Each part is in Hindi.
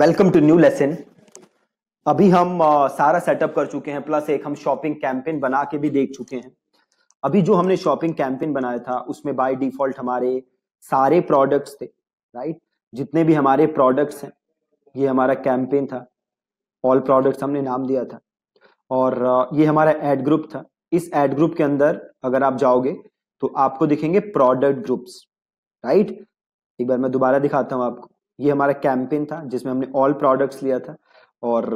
वेलकम टू न्यू लेसन अभी हम आ, सारा सेटअप कर चुके हैं प्लस एक हम शॉपिंग कैंपेन बना के भी देख चुके हैं अभी जो हमने शॉपिंग कैंपेन बनाया था उसमें बाय डिफॉल्ट हमारे सारे प्रोडक्ट्स थे राइट जितने भी हमारे प्रोडक्ट्स हैं ये हमारा कैंपेन था ऑल प्रोडक्ट्स हमने नाम दिया था और ये हमारा एड ग्रुप था इस एड ग्रुप के अंदर अगर आप जाओगे तो आपको दिखेंगे प्रोडक्ट ग्रुप्स राइट एक बार मैं दोबारा दिखाता हूँ आपको ये हमारा कैंपेन था जिसमें हमने ऑल प्रोडक्ट्स लिया था और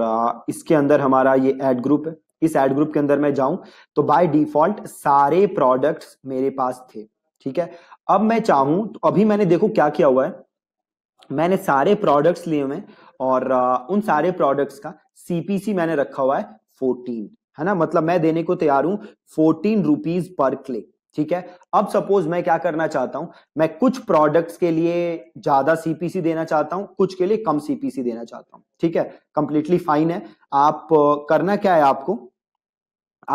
इसके अंदर हमारा ये एड ग्रुप है इस एड ग्रुप के अंदर मैं जाऊं तो बाय डिफॉल्ट सारे प्रोडक्ट्स मेरे पास थे ठीक है अब मैं चाहूं तो अभी मैंने देखो क्या किया हुआ है मैंने सारे प्रोडक्ट्स लिए हुए और उन सारे प्रोडक्ट्स का सीपीसी मैंने रखा हुआ है फोर्टीन है ना मतलब मैं देने को तैयार हूं फोर्टीन रुपीज पर क्लिक ठीक है अब सपोज मैं क्या करना चाहता हूं मैं कुछ प्रोडक्ट्स के लिए ज्यादा सीपीसी देना चाहता हूं कुछ के लिए कम सीपीसी देना चाहता हूं ठीक है कंप्लीटली फाइन है आप करना क्या है आपको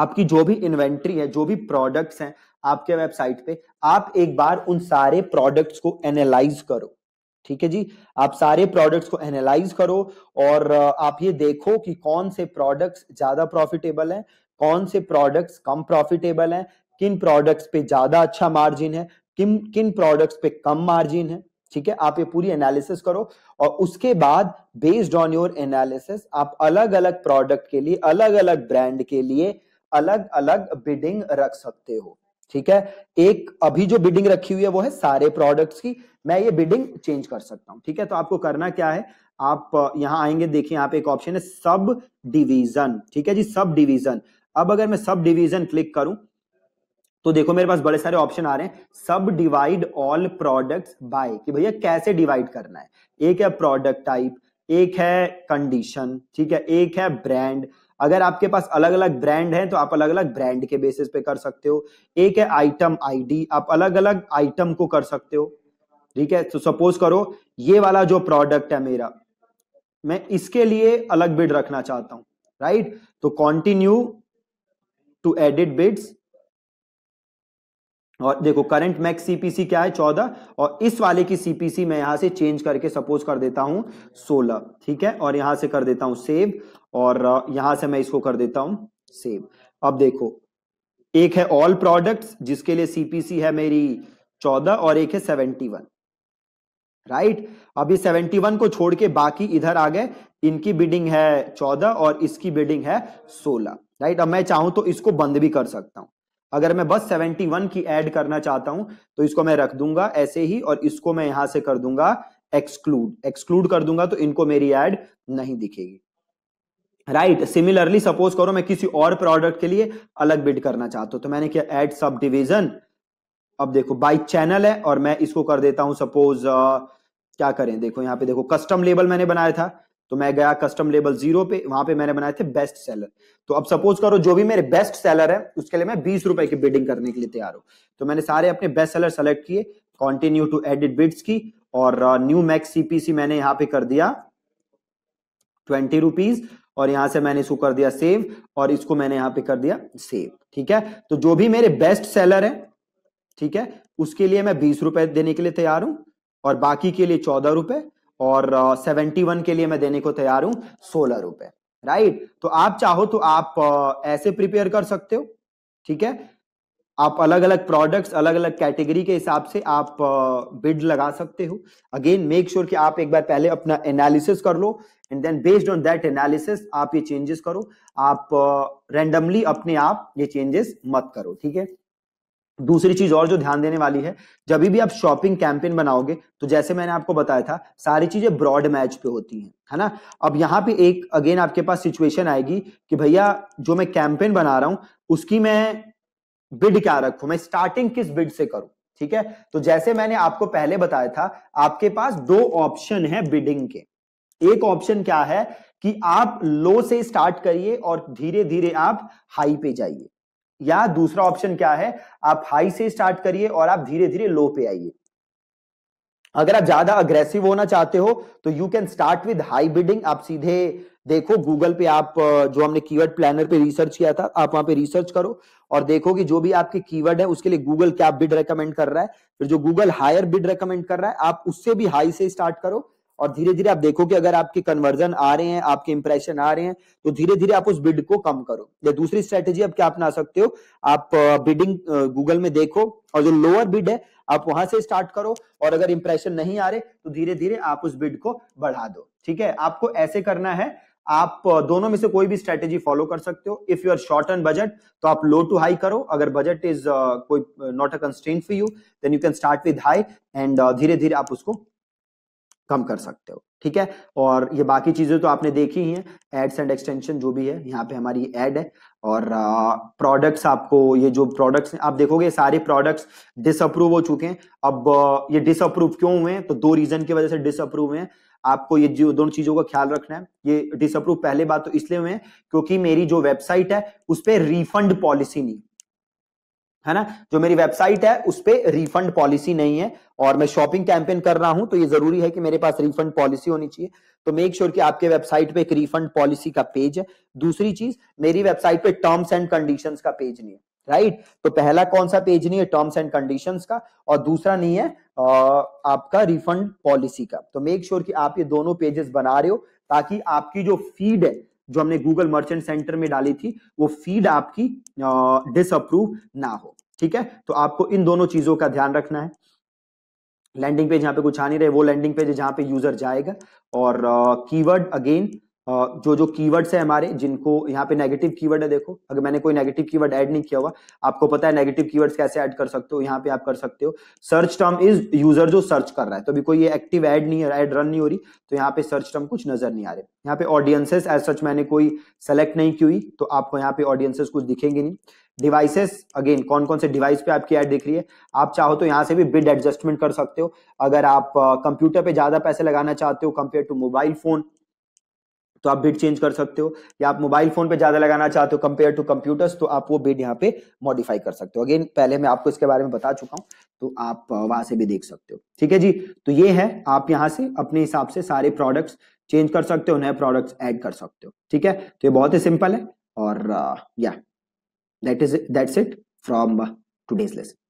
आपकी जो भी इन्वेंट्री है जो भी प्रोडक्ट्स हैं आपके वेबसाइट पे आप एक बार उन सारे प्रोडक्ट्स को एनालाइज करो ठीक है जी आप सारे प्रोडक्ट्स को एनालाइज करो और आप ये देखो कि कौन से प्रोडक्ट्स ज्यादा प्रॉफिटेबल हैं कौन से प्रोडक्ट्स कम प्रॉफिटेबल हैं किन प्रोडक्ट्स पे ज्यादा अच्छा मार्जिन है किन किन प्रोडक्ट्स पे कम मार्जिन है ठीक है आप ये पूरी एनालिसिस करो और उसके बाद बेस्ड ऑन योर एनालिसिस आप अलग अलग प्रोडक्ट के लिए अलग अलग ब्रांड के लिए अलग अलग बिडिंग रख सकते हो ठीक है एक अभी जो बिडिंग रखी हुई है वो है सारे प्रोडक्ट्स की मैं ये बिडिंग चेंज कर सकता हूं ठीक है तो आपको करना क्या है आप यहां आएंगे देखिए यहाँ पे एक ऑप्शन है सब डिवीजन ठीक है जी सब डिवीजन अब अगर मैं सब डिवीजन क्लिक करूं तो देखो मेरे पास बड़े सारे ऑप्शन आ रहे हैं सब डिवाइड ऑल प्रोडक्ट्स बाय कि भैया कैसे डिवाइड करना है एक है प्रोडक्ट टाइप एक है कंडीशन ठीक है एक है ब्रांड अगर आपके पास अलग अलग ब्रांड है तो आप अलग अलग ब्रांड के बेसिस पे कर सकते हो एक है आइटम आईडी आप अलग अलग आइटम को कर सकते हो ठीक है तो सपोज करो ये वाला जो प्रोडक्ट है मेरा मैं इसके लिए अलग बिड रखना चाहता हूं राइट तो कॉन्टिन्यू टू एडिट बिड्स और देखो करंट मैक्स सीपीसी क्या है चौदह और इस वाले की सीपीसी मैं यहां से चेंज करके सपोज कर देता हूं सोलह ठीक है और यहां से कर देता हूं सेव और यहां से मैं इसको कर देता हूं सेव अब देखो एक है ऑल प्रोडक्ट्स जिसके लिए सीपीसी है मेरी चौदह और एक है सेवेंटी वन राइट अभी सेवेंटी वन को छोड़ के बाकी इधर आ गए इनकी बिडिंग है चौदह और इसकी बिडिंग है सोलह राइट अब मैं चाहूं तो इसको बंद भी कर सकता हूं अगर मैं बस 71 की ऐड करना चाहता हूं तो इसको मैं रख दूंगा ऐसे ही और इसको मैं यहां से कर दूंगा एक्सक्लूड एक्सक्लूड कर दूंगा तो इनको मेरी ऐड नहीं दिखेगी राइट सिमिलरली सपोज करो मैं किसी और प्रोडक्ट के लिए अलग बिड करना चाहता हूं तो मैंने किया एड सब डिविजन अब देखो बाई चैनल है और मैं इसको कर देता हूं सपोज क्या करें देखो यहाँ पे देखो कस्टम लेबल मैंने बनाया था तो मैं गया कस्टम लेबल जीरो पे वहां पे मैंने बनाए थे बेस्ट सेलर तो अब सपोज करो जो भी मेरे बेस्ट सेलर है उसके लिए मैं बीस रुपए की बिडिंग करने के लिए तैयार हूँ तो मैंने सारे अपने बेस्ट सेलर सेलेक्ट किए कंटिन्यू टू एडिट बिड्स की और न्यू मैक्स सीपीसी मैंने यहाँ पे कर दिया ट्वेंटी रुपीज और यहां से मैंने इसको कर दिया सेव और इसको मैंने यहाँ पे कर दिया सेव ठीक है तो जो भी मेरे बेस्ट सेलर है ठीक है उसके लिए मैं बीस रुपए देने के लिए तैयार हूं और बाकी के लिए चौदह रुपए और सेवेंटी वन के लिए मैं देने को तैयार हूं सोलह रुपए राइट तो आप चाहो तो आप ऐसे प्रिपेयर कर सकते हो ठीक है आप अलग अलग प्रोडक्ट्स अलग अलग कैटेगरी के हिसाब से आप बिड लगा सकते हो अगेन मेक श्योर कि आप एक बार पहले अपना एनालिसिस कर लो and then based on that analysis आप ये चेंजेस करो आप रैंडमली अपने आप ये चेंजेस मत करो ठीक है दूसरी चीज और जो ध्यान देने वाली है जब भी आप शॉपिंग कैंपेन बनाओगे तो जैसे मैंने आपको बताया था सारी चीजें ब्रॉड मैच पे होती हैं है ना अब यहाँ पे एक अगेन आपके पास सिचुएशन आएगी कि भैया जो मैं कैंपेन बना रहा हूं उसकी मैं बिड क्या रखू मैं स्टार्टिंग किस बिड से करूं ठीक है तो जैसे मैंने आपको पहले बताया था आपके पास दो ऑप्शन है बिडिंग के एक ऑप्शन क्या है कि आप लो से स्टार्ट करिए और धीरे धीरे आप हाई पे जाइए या दूसरा ऑप्शन क्या है आप हाई से स्टार्ट करिए और आप धीरे धीरे लो पे आइए अगर आप ज्यादा अग्रेसिव होना चाहते हो तो you can start with high bidding आप सीधे देखो गूगल पे आप जो हमने कीवर्ड प्लानर पे रिसर्च किया था आप वहां पे रिसर्च करो और देखो कि जो भी आपके कीवर्ड है उसके लिए गूगल क्या बिड रेकमेंड कर रहा है फिर जो गूगल हायर बिड रेकमेंड कर रहा है आप उससे भी हाई से स्टार्ट करो और धीरे धीरे आप देखो कि अगर आपके कन्वर्जन आ रहे हैं आपके इंप्रेशन आ रहे हैं तो धीरे धीरे आप उस बिड को कम करो या दूसरी स्ट्रेटेजी आप क्या अपना सकते हो आप बिडिंग गूगल में देखो और जो लोअर बिड है आप वहां से स्टार्ट करो और अगर इंप्रेशन नहीं आ रहे तो धीरे धीरे आप उस बिड को बढ़ा दो ठीक है आपको ऐसे करना है आप दोनों में से कोई भी स्ट्रेटेजी फॉलो कर सकते हो if you are short on budget तो आप लो टू हाई करो अगर बजट इज कोई not a constant for you then you can start with high and धीरे धीरे आप उसको कम कर सकते हो ठीक है और ये बाकी चीज़ें तो आपने देखी ही हैं एड्स एंड एक्सटेंशन जो भी है यहाँ पे हमारी एड है और प्रोडक्ट्स आपको ये जो प्रोडक्ट्स आप देखोगे सारे प्रोडक्ट्स डिसअप्रूव हो चुके हैं अब ये डिसअप्रूव क्यों हुए हैं तो दो रीज़न की वजह से डिसअप्रूव हुए हैं आपको ये जो दोनों चीज़ों का ख्याल रखना है ये डिसअप्रूव पहले बात तो इसलिए हुए हैं क्योंकि मेरी जो वेबसाइट है उस पर रिफंड पॉलिसी नहीं है ना जो मेरी वेबसाइट है उस पर रिफंड पॉलिसी नहीं है और मैं शॉपिंग कैंपेन कर रहा हूं तो ये जरूरी है कि मेरे पास रिफंड पॉलिसी होनी चाहिए तो मेक श्योर sure कि आपके वेबसाइट पे एक रिफंड पॉलिसी का पेज है दूसरी चीज मेरी वेबसाइट पे टर्म्स एंड कंडीशन का पेज नहीं है राइट तो पहला कौन सा पेज नहीं है टर्म्स एंड कंडीशन का और दूसरा नहीं है आपका रिफंड पॉलिसी का तो मेक श्योर sure कि आप ये दोनों पेजेस बना रहे हो ताकि आपकी जो फीड है जो हमने गूगल मर्चेंट सेंटर में डाली थी वो फीड आपकी डिसअप्रूव ना हो ठीक है तो आपको इन दोनों चीजों का ध्यान रखना है लैंडिंग पेज यहाँ पे कुछ आ नहीं रहे वो लैंडिंग पेज जहां पे यूजर जाएगा और कीवर्ड अगेन जो जो कीवर्ड्स है हमारे जिनको यहाँ पे नेगेटिव कीवर्ड है देखो अगर मैंने कोई नेगेटिव कीवर्ड ऐड नहीं किया हुआ आपको पता है नेगेटिव कीवर्ड्स कैसे ऐड कर सकते हो यहाँ पे आप कर सकते हो सर्च टर्म इज यूजर जो सर्च कर रहा है तो अभी कोई ये एक्टिव ऐड नहीं है ऐड रन नहीं हो रही तो यहाँ पे सर्च टर्म कुछ नजर नहीं आ रहे यहाँ पे ऑडियंसेस एज सच मैंने कोई सेलेक्ट नहीं की हुई तो आपको यहाँ पे ऑडियंसेस कुछ दिखेंगे नहीं डिवाइसेस अगेन कौन कौन से डिवाइस पे आपकी ऐड दिख रही है आप चाहो तो यहाँ से भी बिड एडजस्टमेंट कर सकते हो अगर आप कंप्यूटर पे ज्यादा पैसे लगाना चाहते हो कंपेयर टू मोबाइल फोन तो आप बिट चेंज कर सकते हो या आप मोबाइल फोन पे ज्यादा लगाना चाहते हो कंपेयर टू कंप्यूटर्स तो आप वो बिट यहाँ पे मॉडिफाई कर सकते हो अगेन पहले मैं आपको इसके बारे में बता चुका हूँ तो आप वहां से भी देख सकते हो ठीक है जी तो ये है आप यहाँ से अपने हिसाब से सारे प्रोडक्ट्स चेंज कर सकते हो नए प्रोडक्ट्स ऐड कर सकते हो ठीक है तो ये बहुत ही सिंपल है और या that is that's it from today's lesson